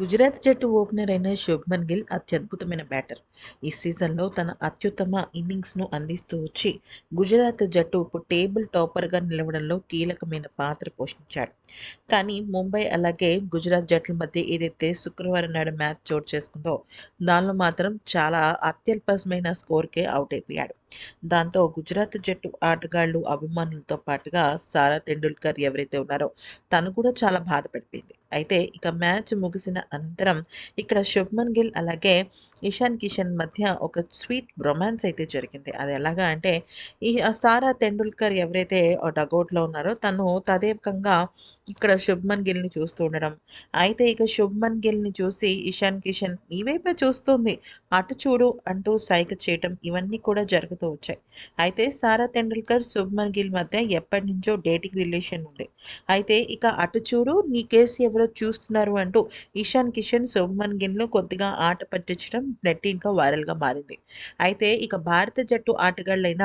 గుజరాత్ జట్టు ఓపెనర్ అయిన శుభ్మన్ గిల్ అత్యద్భుతమైన బ్యాటర్ ఈ సీజన్లో తన అత్యుత్తమ ఇన్నింగ్స్ను అందిస్తూ వచ్చి గుజరాత్ జట్టు టేబుల్ టాపర్గా నిలవడంలో కీలకమైన పాత్ర పోషించాడు కానీ ముంబై అలాగే గుజరాత్ జట్ల మధ్య ఏదైతే శుక్రవారం నాడు మ్యాచ్ చోటు చేసుకుందో దానిలో మాత్రం చాలా అత్యల్పమైన స్కోర్కే అవుట్ అయిపోయాడు దాంతో గుజరాత్ జట్టు ఆటగాళ్లు అభిమానులతో పాటుగా సారా తెండూల్కర్ ఎవరైతే ఉన్నారో తను కూడా చాలా బాధపడిపోయింది అయితే ఇక మ్యాచ్ ముగిసిన అనంతరం ఇక్కడ శుభ్మన్ గిల్ అలాగే ఇషాన్ కిషన్ మధ్య ఒక స్వీట్ రొమాన్స్ అయితే జరిగింది అది ఎలాగా అంటే ఈ సారా తెండూల్కర్ ఎవరైతే డగౌట్లో ఉన్నారో తను తదేకంగా ఇక్కడ శుభ్మన్ గిల్ని చూస్తూ ఉండడం అయితే ఇక శుభ్మన్ గిల్ని చూసి ఇషాన్ కిషన్ ఈ వైపే చూస్తుంది అటు చూడు అంటూ సైక చేయటం ఇవన్నీ కూడా జరుగుతూ వచ్చాయి అయితే సారా తెండూల్కర్ శుభ్మన్ గిల్ మధ్య ఎప్పటి నుంచో డేటింగ్ రిలేషన్ ఉంది అయితే ఇక అటు చూడు నీ కేసు ఎవరో చూస్తున్నారు అంటూ ఇషాన్ కిషన్ శుభ్మన్ గిల్ను కొద్దిగా ఆట పట్టించడం నెట్ ఇంకా వైరల్గా మారింది అయితే ఇక భారత జట్టు ఆటగాళ్ళైన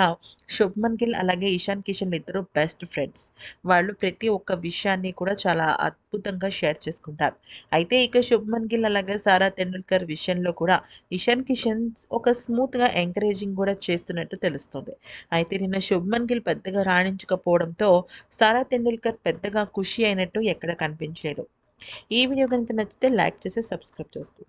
శుభ్మన్ గిల్ అలాగే ఇషాన్ కిషన్ ఇద్దరు బెస్ట్ ఫ్రెండ్స్ వాళ్ళు ప్రతి ఒక్క విషయాన్ని అన్నింటినీ కూడా చాలా అద్భుతంగా షేర్ చేసుకుంటారు అయితే ఇక శుభ్మన్ గిల్ అలాగే సారా తెండూల్కర్ విషయంలో కూడా ఇషాన్ కిషన్ ఒక స్మూత్గా ఎంకరేజింగ్ కూడా చేస్తున్నట్టు తెలుస్తుంది అయితే నిన్న శుభ్మన్ గిల్ పెద్దగా రాణించకపోవడంతో సారా తెండూల్కర్ పెద్దగా ఖుషి అయినట్టు ఎక్కడ కనిపించలేదు ఈ వీడియో కనుక నచ్చితే లైక్ చేసి సబ్స్క్రైబ్ చేసుకోండి